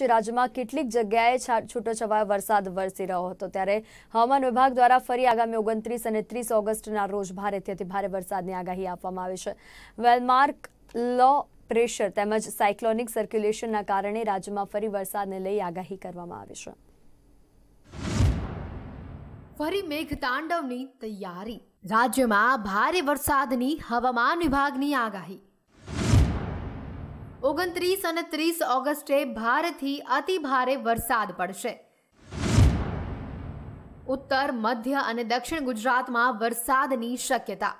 વચ્ચે રાજ્યમાં કેટલીક જગ્યાએ છૂટોછવાયો વરસાદ વરસી રહ્યો હતો ત્યારે હવામાન વિભાગ દ્વારા ફરી આગામી ઓગણત્રીસ અને ત્રીસ ઓગસ્ટના રોજ ભારેથી અતિ ભારે વરસાદની આગાહી આપવામાં આવી છે વેલમાર્ક લો પ્રેશર તેમજ સાયક્લોનિક સર્ક્યુલેશનના કારણે રાજ્યમાં ફરી વરસાદને લઈ આગાહી કરવામાં આવી છે ફરી મેઘતાંડવની તૈયારી રાજ્યમાં ભારે વરસાદની હવામાન વિભાગની આગાહી ઓગણત્રીસ અને ત્રીસ ઓગસ્ટે ભારેથી અતિ ભારે વરસાદ પડશે ઉત્તર મધ્ય અને દક્ષિણ ગુજરાતમાં વરસાદની શક્યતા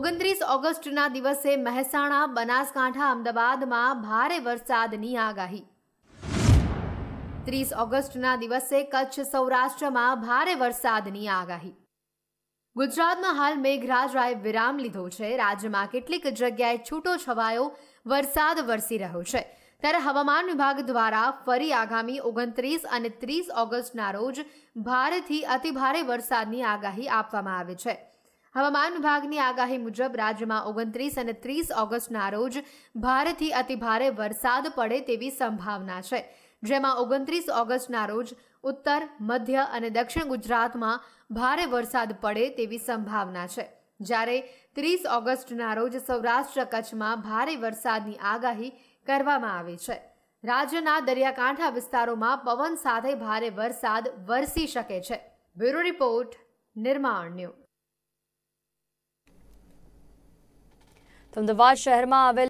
ઓગણત્રીસ ઓગસ્ટના દિવસે મહેસાણા બનાસકાંઠા અમદાવાદમાં ભારે વરસાદની આગાહી ત્રીસ ઓગસ્ટના દિવસે કચ્છ સૌરાષ્ટ્રમાં ભારે વરસાદની આગાહી ગુજરાતમાં હાલ મેઘરાજરાએ વિરામ લીધો છે રાજ્યમાં કેટલીક જગ્યાએ છૂટો છવાયો વરસાદ વરસી રહ્યો છે ત્યારે હવામાન વિભાગ દ્વારા ફરી આગામી ઓગણત્રીસ અને ત્રીસ ઓગસ્ટના રોજ ભારેથી અતિભારે વરસાદની આગાહી આપવામાં આવી છે હવામાન વિભાગની આગાહી મુજબ રાજ્યમાં ઓગણત્રીસ અને ત્રીસ ઓગસ્ટના રોજ ભારેથી અતિભારે વરસાદ પડે તેવી સંભાવના છે જેમાં ઓગણત્રીસ ઓગસ્ટના રોજ ઉત્તર મધ્ય અને દક્ષિણ ગુજરાતમાં ભારે વરસાદ પડે તેવી સંભાવના છે જ્યારે ત્રીસ ઓગસ્ટના રોજ સૌરાષ્ટ્ર કચ્છમાં ભારે વરસાદની આગાહી કરવામાં આવી છે રાજ્યના દરિયાકાંઠા વિસ્તારોમાં પવન સાથે ભારે વરસાદ વરસી શકે છે બ્યુરો રિપોર્ટ નિર્માણ અમદાવાદ શહેરમાં આવેલ